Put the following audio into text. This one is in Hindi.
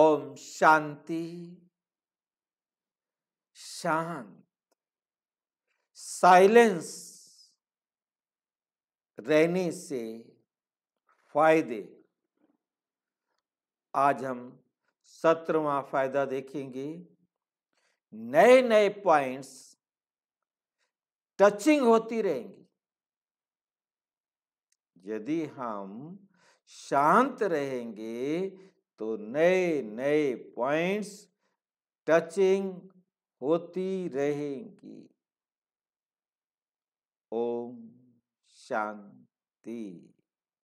ओम शांति शांत साइलेंस रहने से फायदे आज हम सत्रवा फायदा देखेंगे नए नए पॉइंट्स टचिंग होती रहेंगी यदि हम शांत रहेंगे तो नए नए पॉइंट्स टचिंग होती रहेगी ओम शांति